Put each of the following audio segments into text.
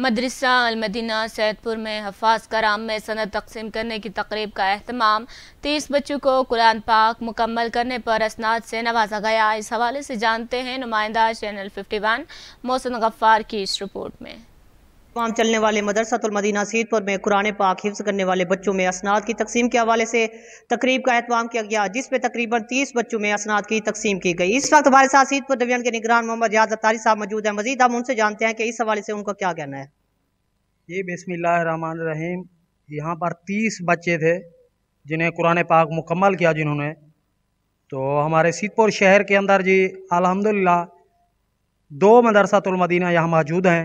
मदरसा अलमदीना सैदपुर में हफाज कराम में सनत तकसीम करने की तकरीब का अहतमाम तीस बच्चों को कुरान पाक मुकम्मल करने पर असनाद से नवाजा गया इस हवाले से जानते हैं Numainda channel fifty one Mohsin Ghaffar की इस रिपोर्ट में पाम चलने वाले मदरसतुल मदीना सीतपुर में कुरान पाक हिफ्ज़ करने वाले बच्चों में असनाद की तकसीम के हवाले से तकरीब का अहतमाम किया गया जिसमें तकरीबन तीस बच्चों में असनाद की तकसीम की गई इस वक्त हमारे साथ सीतपुर डिवीजन के निगरान मोहम्मद याद अतारी साहब मौजूद है मजीद हम उनसे जानते हैं कि इस हवाले से उनका क्या कहना है जी बसमान रहीम यहाँ पर तीस बच्चे थे जिन्हें कुरान पाक मुकम्मल किया जिन्होंने तो हमारे सीतपुर शहर के अंदर जी अलहमदिल्ला दो मदरसतुलमदीना यहाँ मौजूद हैं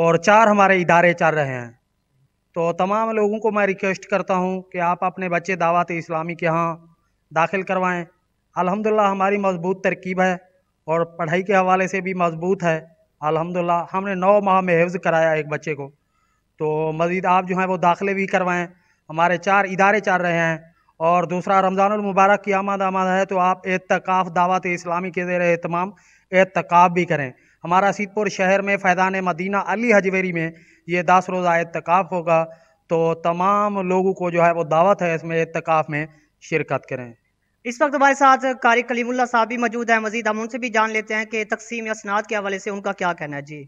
और चार हमारे इदारे चल रहे हैं तो तमाम लोगों को मैं रिक्वेस्ट करता हूं कि आप अपने बच्चे दावत इस्लामी के यहाँ दाखिल करवाएं अल्हम्दुलिल्लाह हमारी मजबूत तरकीब है और पढ़ाई के हवाले से भी मजबूत है अल्हम्दुलिल्लाह हमने नौ माह में हिफ्ज़ कराया एक बच्चे को तो मज़ीद आप जो हैं वो दाखिले भी करवाएँ हमारे चार इदारे चल रहे हैं और दूसरा रमज़ानमबारक की आमद आमद है तो आप एतकाफ़ दावत इस्लामी के ज़ेर तमाम एतकाफ़ भी करें हमारा सीतपुर शहर में फ़ैदान मदीना अली हजवेरी में ये दस रोज़ा एतकाफ़ होगा तो तमाम लोगों को जो है वो दावत है इसमें एतकाफ़ में शिरकत करें इस वक्त हमारे साथ कारी कलीमुल्ला साहब भी मौजूद हैं मजीद हम उनसे भी जान लेते हैं कि तकसीम असनाद के हवाले से उनका क्या कहना है जी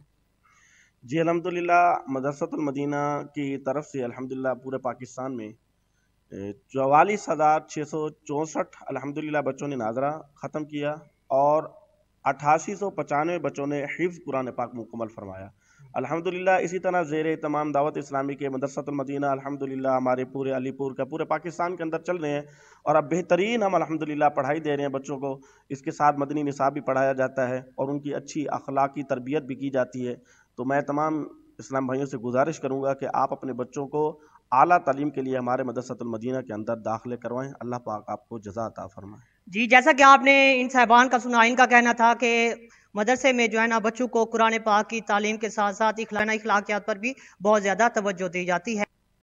जी अलहमदिल्ला मदरसतमदीना की तरफ से अलहमदिल्ला पूरे पाकिस्तान में चवालीस हज़ार छः सौ चौंसठ अलहमदिल्ला बच्चों ने नाजरा ख़त्म किया और अट्ठासी सौ पचानवे बच्चों ने हिफ्ज़ कुरान पाक मुकमल फरमाया अल्हम्दुलिल्लाह इसी तरह जेर तमाम दावत इस्लामी के मदरसतमदीना अल्हम्दुलिल्लाह हमारे पूरे अलीपुर का पूरे पाकिस्तान के अंदर चल रहे हैं और अब बेहतरीन हम अल्हम्दुलिल्लाह पढ़ाई दे रहे हैं बच्चों को इसके साथ मदनी निसाब भी पढ़ाया जाता है और उनकी अच्छी अखलाक तरबियत भी की जाती है तो मैं तमाम इस्लाम भाइयों से गुजारिश करूँगा कि आप अपने बच्चों को आला तलीम के लिए हमारे मदरसतुलमदीना के अंदर दाखिले करवाएं अल्लाह पाक आपको जजा अता फरमाए जी जैसा कि आपने इन साहबान का सुना इनका कहना था कि मदरसे में जो है ना बच्चों को कुरान पाक की तालीम के साथ साथ इखलाना इखलाकियात पर भी बहुत ज़्यादा तवज्जो दी जाती है